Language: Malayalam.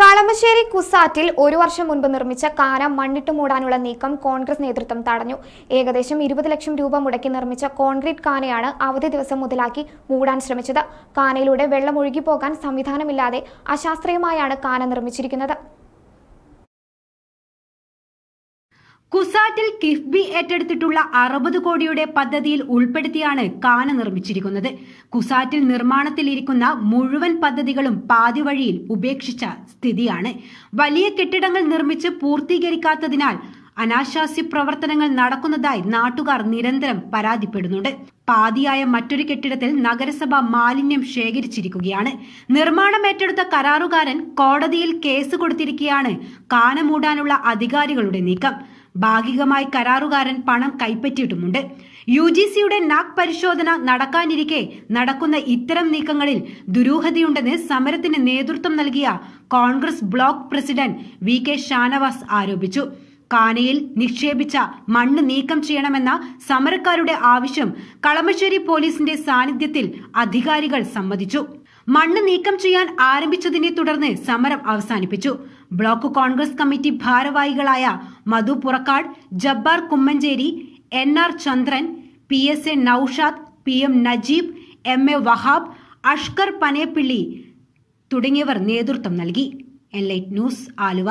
കളമശ്ശേരി കുസാറ്റിൽ ഒരു വർഷം മുൻപ് നിർമ്മിച്ച കാന മണ്ണിട്ട് മൂടാനുള്ള നീക്കം കോൺഗ്രസ് നേതൃത്വം തടഞ്ഞു ഏകദേശം ഇരുപത് ലക്ഷം രൂപ മുടക്കി നിർമ്മിച്ച കോൺക്രീറ്റ് കാനയാണ് അവധി ദിവസം മുതലാക്കി മൂടാൻ ശ്രമിച്ചത് കാനയിലൂടെ വെള്ളം ഒഴുകിപ്പോകാൻ സംവിധാനമില്ലാതെ അശാസ്ത്രീയമായാണ് കാന നിർമ്മിച്ചിരിക്കുന്നത് കുസാറ്റിൽ കിഫ്ബി ഏറ്റെടുത്തിട്ടുള്ള അറുപത് കോടിയുടെ പദ്ധതിയിൽ ഉൾപ്പെടുത്തിയാണ് കാന നിർമ്മിച്ചിരിക്കുന്നത് കുസാറ്റിൽ നിർമ്മാണത്തിലിരിക്കുന്ന മുഴുവൻ പദ്ധതികളും പാതിവഴിയിൽ ഉപേക്ഷിച്ച സ്ഥിതിയാണ് വലിയ കെട്ടിടങ്ങൾ നിർമ്മിച്ച് പൂർത്തീകരിക്കാത്തതിനാൽ അനാശാസ്യ പ്രവർത്തനങ്ങൾ നടക്കുന്നതായി നാട്ടുകാർ നിരന്തരം പരാതിപ്പെടുന്നുണ്ട് പാതിയായ മറ്റൊരു കെട്ടിടത്തിൽ നഗരസഭ മാലിന്യം ശേഖരിച്ചിരിക്കുകയാണ് നിർമ്മാണം ഏറ്റെടുത്ത കരാറുകാരൻ കോടതിയിൽ കേസ് കൊടുത്തിരിക്കുകയാണ് കാനമൂടാനുള്ള അധികാരികളുടെ നീക്കം ഭാഗികമായി കരാറുകാരൻ പണം കൈപ്പറ്റിയിട്ടുമുണ്ട് യു ജി സിയുടെ നാക് പരിശോധന നടക്കാനിരിക്കെ നടക്കുന്ന ഇത്തരം നീക്കങ്ങളിൽ ദുരൂഹതയുണ്ടെന്ന് സമരത്തിന് നേതൃത്വം നൽകിയ Congress block president V K Shanavas ആരോപിച്ചു കാനയിൽ നിക്ഷേപിച്ച മണ്ണ് നീക്കം ചെയ്യണമെന്ന സമരക്കാരുടെ ആവശ്യം കളമശ്ശേരി പോലീസിന്റെ സാന്നിധ്യത്തിൽ അധികാരികൾ സമ്മതിച്ചു മണ്ണ് നീക്കം ചെയ്യാൻ ആരംഭിച്ചതിനെ തുടർന്ന് സമരം അവസാനിപ്പിച്ചു ബ്ലോക്ക് കോൺഗ്രസ് കമ്മിറ്റി ഭാരവാഹികളായ Madhu Purakkad Jabbar Kummancheri N R Chandran P S A Noushad P M Najeeb M A Wahab Ashkar Panepilly തുടങ്ങിയവർ നേതൃത്വം നൽകി ലൈറ്റ് ന്യൂസ് ആലുവ